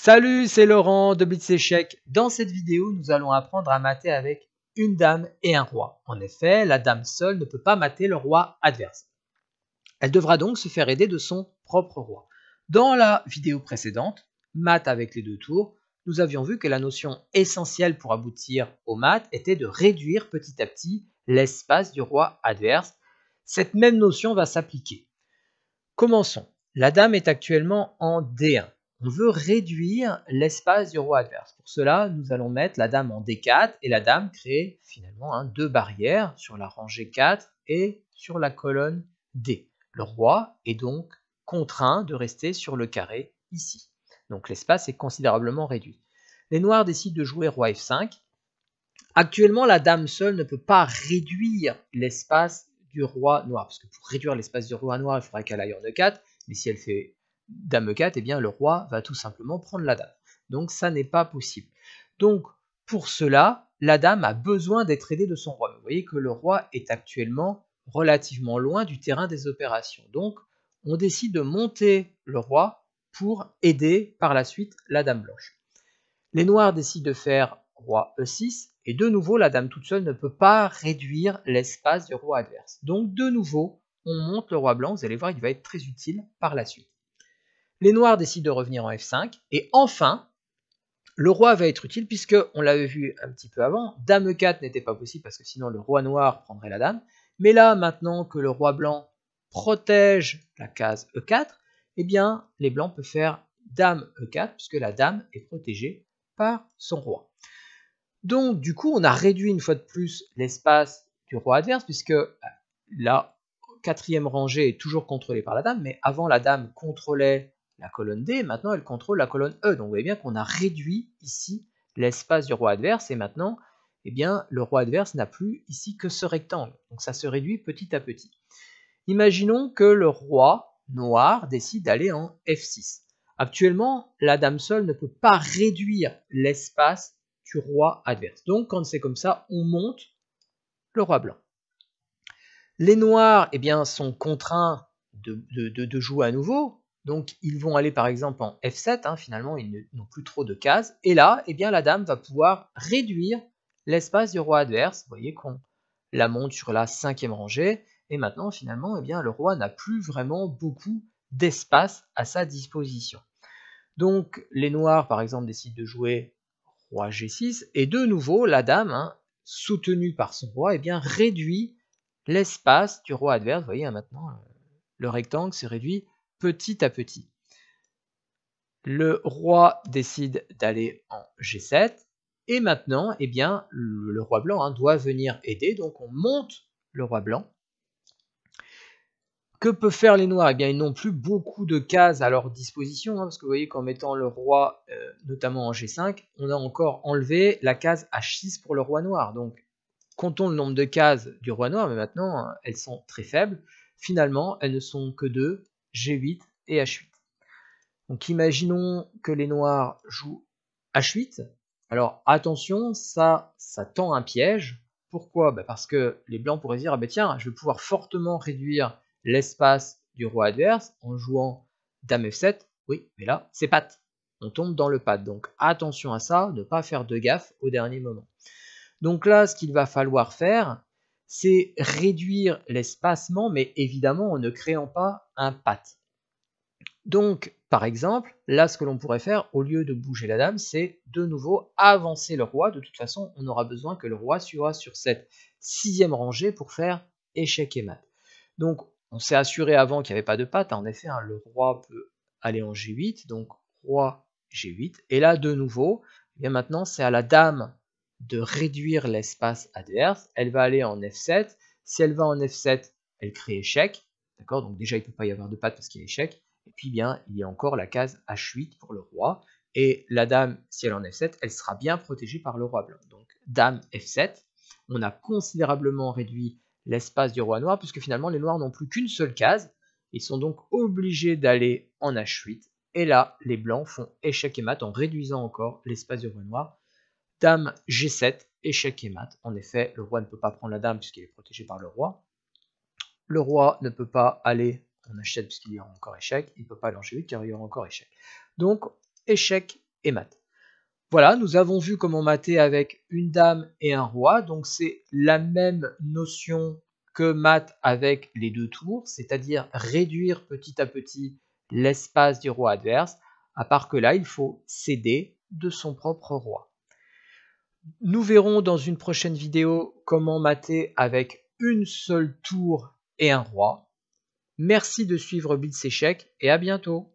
Salut, c'est Laurent de Blitz Dans cette vidéo, nous allons apprendre à mater avec une dame et un roi. En effet, la dame seule ne peut pas mater le roi adverse. Elle devra donc se faire aider de son propre roi. Dans la vidéo précédente, mat avec les deux tours, nous avions vu que la notion essentielle pour aboutir au mat était de réduire petit à petit l'espace du roi adverse. Cette même notion va s'appliquer. Commençons. La dame est actuellement en D1 on veut réduire l'espace du roi adverse. Pour cela, nous allons mettre la dame en D4 et la dame crée finalement hein, deux barrières sur la rangée 4 et sur la colonne D. Le roi est donc contraint de rester sur le carré ici. Donc l'espace est considérablement réduit. Les noirs décident de jouer roi F5. Actuellement, la dame seule ne peut pas réduire l'espace du roi noir, parce que pour réduire l'espace du roi noir, il faudrait qu'elle aille en E4, mais si elle fait dame 4, eh bien le roi va tout simplement prendre la dame. Donc ça n'est pas possible. Donc pour cela, la dame a besoin d'être aidée de son roi. Vous voyez que le roi est actuellement relativement loin du terrain des opérations. Donc on décide de monter le roi pour aider par la suite la dame blanche. Les noirs décident de faire roi e6 et de nouveau la dame toute seule ne peut pas réduire l'espace du roi adverse. Donc de nouveau on monte le roi blanc, vous allez voir il va être très utile par la suite. Les noirs décident de revenir en F5. Et enfin, le roi va être utile puisque, on l'avait vu un petit peu avant, dame E4 n'était pas possible parce que sinon le roi noir prendrait la dame. Mais là, maintenant que le roi blanc protège la case E4, eh bien, les blancs peuvent faire dame E4 puisque la dame est protégée par son roi. Donc, du coup, on a réduit une fois de plus l'espace du roi adverse puisque euh, la quatrième rangée est toujours contrôlée par la dame, mais avant la dame contrôlait la colonne D, maintenant elle contrôle la colonne E. Donc vous voyez bien qu'on a réduit ici l'espace du roi adverse et maintenant eh bien, le roi adverse n'a plus ici que ce rectangle. Donc ça se réduit petit à petit. Imaginons que le roi noir décide d'aller en F6. Actuellement, la dame seule ne peut pas réduire l'espace du roi adverse. Donc quand c'est comme ça, on monte le roi blanc. Les noirs eh bien, sont contraints de, de jouer à nouveau, donc ils vont aller par exemple en F7, hein, finalement ils n'ont plus trop de cases, et là, eh bien, la dame va pouvoir réduire l'espace du roi adverse, vous voyez qu'on la monte sur la cinquième rangée, et maintenant finalement eh bien, le roi n'a plus vraiment beaucoup d'espace à sa disposition. Donc les noirs par exemple décident de jouer roi G6, et de nouveau la dame, hein, soutenue par son roi, eh bien, réduit l'espace du roi adverse, vous voyez hein, maintenant le rectangle se réduit petit à petit. Le roi décide d'aller en G7. Et maintenant, eh bien, le roi blanc hein, doit venir aider. Donc on monte le roi blanc. Que peuvent faire les noirs eh bien, ils n'ont plus beaucoup de cases à leur disposition, hein, parce que vous voyez qu'en mettant le roi, euh, notamment en G5, on a encore enlevé la case H6 pour le roi noir. Donc, comptons le nombre de cases du roi noir, mais maintenant, hein, elles sont très faibles. Finalement, elles ne sont que deux, G8 et H8. Donc imaginons que les noirs jouent H8. Alors attention, ça, ça tend un piège. Pourquoi bah, Parce que les blancs pourraient dire, ah bah tiens, je vais pouvoir fortement réduire l'espace du roi adverse en jouant Dame F7. Oui, mais là, c'est patte. On tombe dans le patte. Donc attention à ça, ne pas faire de gaffe au dernier moment. Donc là, ce qu'il va falloir faire, c'est réduire l'espacement, mais évidemment en ne créant pas un pâte. Donc, par exemple, là, ce que l'on pourrait faire, au lieu de bouger la dame, c'est de nouveau avancer le roi. De toute façon, on aura besoin que le roi soit sur cette sixième rangée pour faire échec et mat. Donc, on s'est assuré avant qu'il n'y avait pas de patte. Hein. En effet, hein, le roi peut aller en G8, donc roi G8. Et là, de nouveau, eh bien maintenant, c'est à la dame de réduire l'espace adverse, elle va aller en F7. Si elle va en F7, elle crée échec. D'accord Donc déjà, il ne peut pas y avoir de patte parce qu'il y a échec. Et puis bien, il y a encore la case H8 pour le roi. Et la dame, si elle est en F7, elle sera bien protégée par le roi blanc. Donc dame F7, on a considérablement réduit l'espace du roi noir, puisque finalement les noirs n'ont plus qu'une seule case. Ils sont donc obligés d'aller en H8. Et là, les blancs font échec et mat en réduisant encore l'espace du roi noir dame G7, échec et mat. En effet, le roi ne peut pas prendre la dame puisqu'il est protégé par le roi. Le roi ne peut pas aller en achète puisqu'il y aura encore échec. Il ne peut pas aller en G8 car il y aura encore échec. Donc, échec et mat. Voilà, nous avons vu comment mater avec une dame et un roi. Donc, c'est la même notion que mat avec les deux tours, c'est-à-dire réduire petit à petit l'espace du roi adverse, à part que là, il faut céder de son propre roi. Nous verrons dans une prochaine vidéo comment mater avec une seule tour et un roi. Merci de suivre Bits échecs et à bientôt